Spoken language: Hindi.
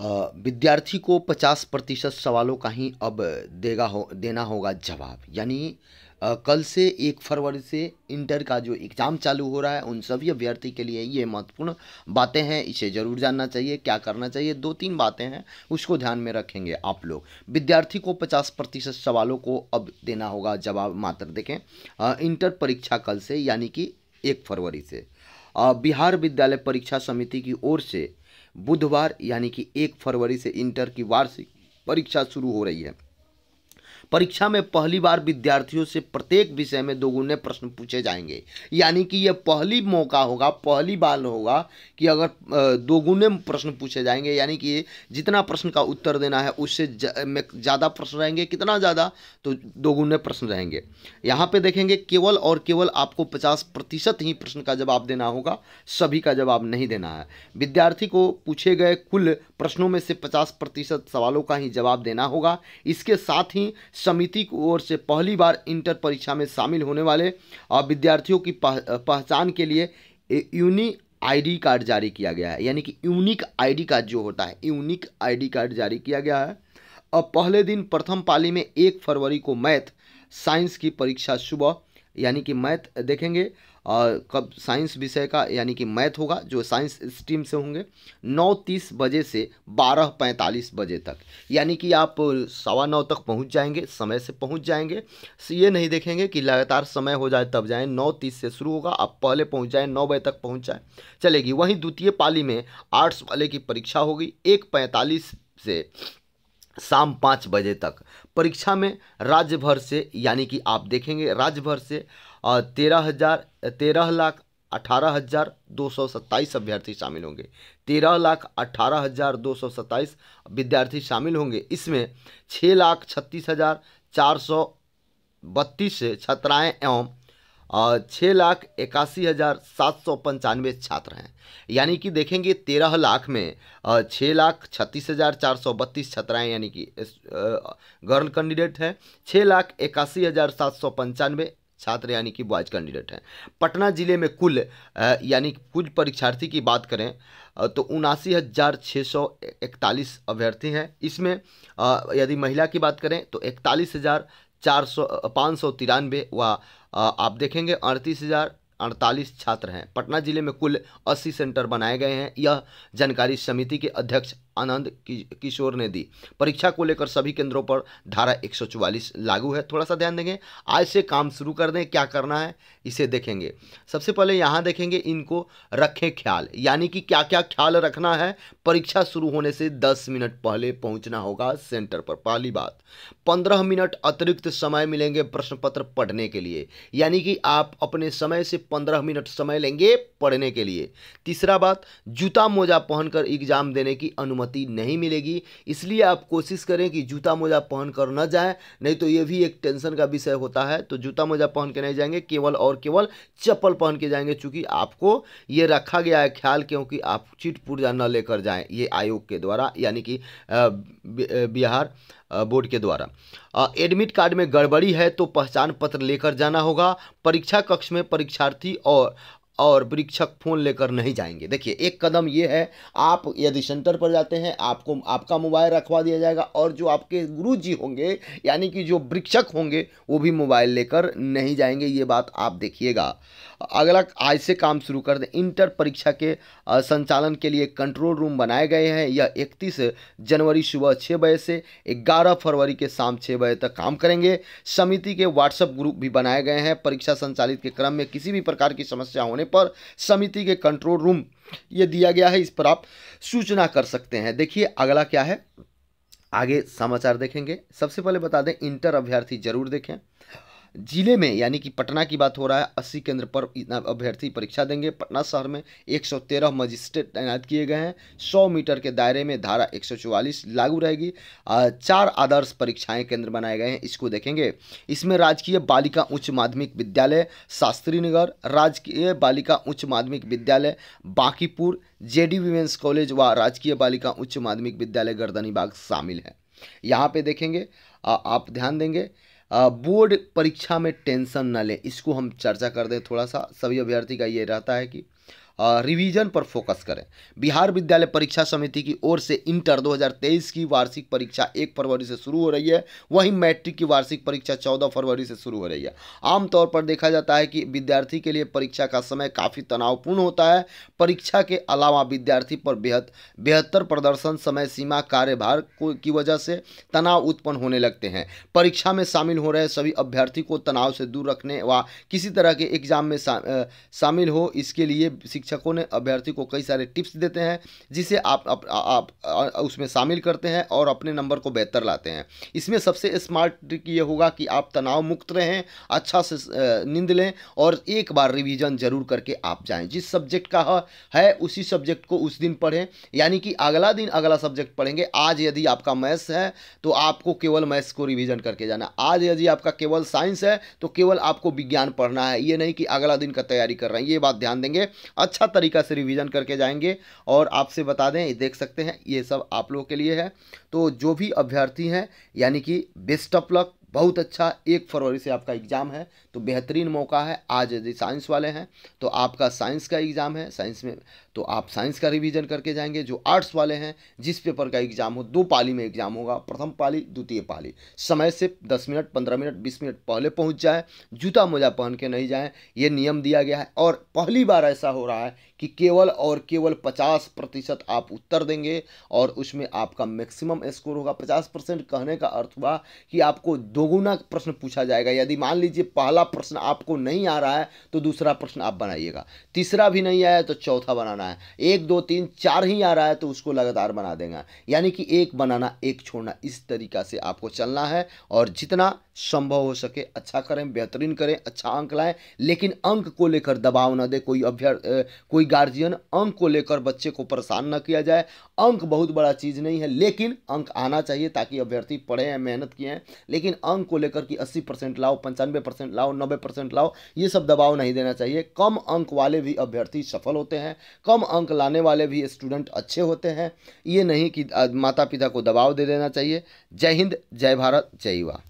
विद्यार्थी को पचास प्रतिशत सवालों का ही अब देगा हो देना होगा जवाब यानी कल से एक फरवरी से इंटर का जो एग्ज़ाम चालू हो रहा है उन सभी अभ्यर्थी के लिए ये महत्वपूर्ण बातें हैं इसे ज़रूर जानना चाहिए क्या करना चाहिए दो तीन बातें हैं उसको ध्यान में रखेंगे आप लोग विद्यार्थी को पचास प्रतिशत सवालों को अब देना होगा जवाब मात्र देखें इंटर परीक्षा कल से यानी कि एक फरवरी से बिहार विद्यालय परीक्षा समिति की ओर से बुधवार यानी कि एक फरवरी से इंटर की वार्षिक परीक्षा शुरू हो रही है परीक्षा में पहली बार विद्यार्थियों से प्रत्येक विषय में दोगुने प्रश्न पूछे जाएंगे यानी कि यह पहली मौका होगा पहली बार होगा कि अगर दोगुने प्रश्न पूछे जाएंगे यानी कि जितना प्रश्न का उत्तर देना है उससे ज़्यादा प्रश्न रहेंगे कितना ज़्यादा तो दोगुने प्रश्न रहेंगे यहाँ पर देखेंगे केवल और केवल आपको पचास प्रतिशत ही प्रश्न का जवाब देना होगा सभी का जवाब नहीं देना है विद्यार्थी को पूछे गए कुल प्रश्नों में से पचास प्रतिशत सवालों का ही जवाब देना होगा इसके साथ ही समिति की ओर से पहली बार इंटर परीक्षा में शामिल होने वाले विद्यार्थियों की पह, पहचान के लिए यूनि आईडी कार्ड जारी किया गया है यानी कि यूनिक आईडी कार्ड जो होता है यूनिक आईडी कार्ड जारी किया गया है और पहले दिन प्रथम पाली में एक फरवरी को मैथ साइंस की परीक्षा सुबह यानी कि मैथ देखेंगे और कब साइंस विषय का यानी कि मैथ होगा जो साइंस स्ट्रीम से होंगे नौ तीस बजे से बारह पैंतालीस बजे तक यानी कि आप सवा नौ तक पहुंच जाएंगे समय से पहुंच जाएंगे ये नहीं देखेंगे कि लगातार समय हो जाए तब जाएं नौ तीस से शुरू होगा आप पहले पहुंच जाएँ नौ बजे तक पहुंच जाएँ चलेगी वहीं द्वितीय पाली में आर्ट्स वाले की परीक्षा होगी एक पैंतालीस से शाम पाँच बजे तक परीक्षा में राज्य भर से यानी कि आप देखेंगे राज्य भर से तेरह हज़ार तेरह लाख अठारह हज़ार दो सौ सत्ताईस अभ्यर्थी शामिल होंगे तेरह लाख अठारह हज़ार दो सौ सत्ताईस विद्यार्थी शामिल होंगे इसमें छः लाख छत्तीस हज़ार चार सौ बत्तीस छात्राएँ एवं छः लाख इक्यासी हज़ार सात सौ पंचानवे छात्र हैं यानी कि देखेंगे तेरह लाख में छः लाख छत्तीस हज़ार चार सौ बत्तीस छात्राएँ यानी कि गर्ल कैंडिडेट हैं छः लाख इक्यासी हज़ार सात सौ पंचानवे छात्र यानी कि बॉयज कैंडिडेट हैं पटना ज़िले में कुल यानी कुल परीक्षार्थी की बात करें तो उनासी हज़ार छः सौ इकतालीस अभ्यर्थी हैं इसमें यदि महिला की बात करें तो इकतालीस हज़ार चार सौ पाँच सौ तिरानवे व आप देखेंगे अड़तीस हज़ार अड़तालीस छात्र हैं पटना जिले में कुल अस्सी सेंटर बनाए गए हैं यह जानकारी समिति के अध्यक्ष आनंद किशोर ने दी परीक्षा को लेकर सभी केंद्रों पर धारा 144 लागू है थोड़ा सा ध्यान देंगे आज से काम शुरू कर दें क्या करना है इसे देखेंगे सबसे पहले यहाँ देखेंगे इनको रखें ख्याल यानी कि क्या क्या ख्याल रखना है परीक्षा शुरू होने से दस मिनट पहले पहुँचना होगा सेंटर पर पहली बात पंद्रह मिनट अतिरिक्त समय मिलेंगे प्रश्न पत्र पढ़ने के लिए यानी कि आप अपने समय से पंद्रह मिनट समय लेंगे पढ़ने के लिए तीसरा बात जूता मोजा पहनकर एग्ज़ाम देने की अनुमति नहीं मिलेगी इसलिए आप कोशिश करें कि जूता मोजा पहन कर न जाएं नहीं तो ये भी एक टेंशन का विषय होता है तो जूता मोजा पहन के नहीं जाएंगे केवल और केवल चप्पल पहन के जाएंगे चूँकि आपको ये रखा गया है ख्याल क्योंकि आप चिट पुर्जा न लेकर जाएँ ये आयोग के द्वारा यानी कि बिहार बोर्ड के द्वारा एडमिट कार्ड में गड़बड़ी है तो पहचान पत्र लेकर जाना होगा परीक्षा कक्ष में परीक्षार्थी और और वृक्षक फ़ोन लेकर नहीं जाएंगे देखिए एक कदम ये है आप यदि सेंटर पर जाते हैं आपको आपका मोबाइल रखवा दिया जाएगा और जो आपके गुरु जी होंगे यानी कि जो वृक्षक होंगे वो भी मोबाइल लेकर नहीं जाएंगे ये बात आप देखिएगा अगला आज से काम शुरू कर दें इंटर परीक्षा के संचालन के लिए कंट्रोल रूम बनाए गए हैं यह इकतीस जनवरी सुबह छः बजे से ग्यारह फरवरी के शाम छः बजे तक काम करेंगे समिति के व्हाट्सएप ग्रुप भी बनाए गए हैं परीक्षा संचालित के क्रम में किसी भी प्रकार की समस्या होने पर समिति के कंट्रोल रूम ये दिया गया है इस पर आप सूचना कर सकते हैं देखिए अगला क्या है आगे समाचार देखेंगे सबसे पहले बता दें इंटर अभ्यर्थी जरूर देखें जिले में यानी कि पटना की बात हो रहा है अस्सी केंद्र पर अभ्यर्थी परीक्षा देंगे पटना शहर में 113 मजिस्ट्रेट तैनात किए गए हैं 100 मीटर के दायरे में धारा 144 लागू रहेगी चार आदर्श परीक्षाएं केंद्र बनाए गए हैं इसको देखेंगे इसमें राजकीय बालिका उच्च माध्यमिक विद्यालय शास्त्री नगर राजकीय बालिका उच्च माध्यमिक विद्यालय बांकीपुर डी विमेंस कॉलेज व राजकीय बालिका उच्च माध्यमिक विद्यालय गर्दनीबाग शामिल है यहाँ पे देखेंगे आप ध्यान देंगे बोर्ड परीक्षा में टेंशन ना लें इसको हम चर्चा कर दें थोड़ा सा सभी अभ्यर्थी का ये रहता है कि रिवीजन पर फोकस करें बिहार विद्यालय परीक्षा समिति की ओर से इंटर 2023 की वार्षिक परीक्षा एक फरवरी से शुरू हो रही है वहीं मैट्रिक की वार्षिक परीक्षा 14 फरवरी से शुरू हो रही है आमतौर पर देखा जाता है कि विद्यार्थी के लिए परीक्षा का समय काफ़ी तनावपूर्ण होता है परीक्षा के अलावा विद्यार्थी पर बेहद बेहतर प्रदर्शन समय सीमा कार्यभार की वजह से तनाव उत्पन्न होने लगते हैं परीक्षा में शामिल हो रहे सभी अभ्यर्थी को तनाव से दूर रखने व किसी तरह के एग्जाम में शामिल हो इसके लिए शिक्षा शिक्षकों ने अभ्यर्थी को कई सारे टिप्स देते हैं जिसे आप, आप, आप, आप उसमें शामिल करते हैं और अपने नंबर को बेहतर लाते हैं इसमें सबसे स्मार्ट ट्रिक ये होगा कि आप तनाव मुक्त रहें अच्छा से नींद लें और एक बार रिविजन जरूर करके आप जाएँ जिस सब्जेक्ट का है उसी सब्जेक्ट को उस दिन पढ़ें यानी कि अगला दिन अगला सब्जेक्ट पढ़ेंगे आज यदि आपका मैथ्स है तो आपको केवल मैथ्स को रिविजन करके जाना आज यदि आपका केवल साइंस है तो केवल आपको विज्ञान पढ़ना है ये नहीं कि अगला दिन का तैयारी कर रहे हैं ये बात ध्यान देंगे अच्छा अच्छा तरीका से रिवीजन करके जाएंगे और आपसे बता दें देख सकते हैं ये सब आप लोगों के लिए है तो जो भी अभ्यर्थी हैं यानी कि बेस्ट ऑफ लक बहुत अच्छा एक फरवरी से आपका एग्ज़ाम है तो बेहतरीन मौका है आज यदि साइंस वाले हैं तो आपका साइंस का एग्ज़ाम है साइंस में तो आप साइंस का रिवीजन करके जाएंगे जो आर्ट्स वाले हैं जिस पेपर का एग्ज़ाम हो दो पाली में एग्ज़ाम होगा प्रथम पाली द्वितीय पाली समय से दस मिनट पंद्रह मिनट बीस मिनट पहले पहुँच जाए जूता मोजा पहन के नहीं जाएँ ये नियम दिया गया है और पहली बार ऐसा हो रहा है कि केवल और केवल पचास प्रतिशत आप उत्तर देंगे और उसमें आपका मैक्सिमम स्कोर होगा पचास परसेंट कहने का अर्थ हुआ कि आपको दोगुना प्रश्न पूछा जाएगा यदि मान लीजिए पहला प्रश्न आपको नहीं आ रहा है तो दूसरा प्रश्न आप बनाइएगा तीसरा भी नहीं आया तो चौथा बनाना है एक दो तीन चार ही आ रहा है तो उसको लगातार बना देगा यानी कि एक बनाना एक छोड़ना इस तरीका से आपको चलना है और जितना संभव हो सके अच्छा करें बेहतरीन करें अच्छा अंक लाएं लेकिन अंक को लेकर दबाव ना दे कोई अभ्यर्थ कोई गार्जियन अंक को लेकर बच्चे को परेशान ना किया जाए अंक बहुत बड़ा चीज़ नहीं है लेकिन अंक आना चाहिए ताकि अभ्यर्थी पढ़े हैं मेहनत किए हैं लेकिन अंक को लेकर कि अस्सी परसेंट लाओ पंचानवे परसेंट लाओ नब्बे परसेंट लाओ ये सब दबाव नहीं देना चाहिए कम अंक वाले भी अभ्यर्थी सफल होते हैं कम अंक लाने वाले भी स्टूडेंट अच्छे होते हैं ये नहीं कि माता पिता को दबाव दे देना चाहिए जय हिंद जय भारत जय युवा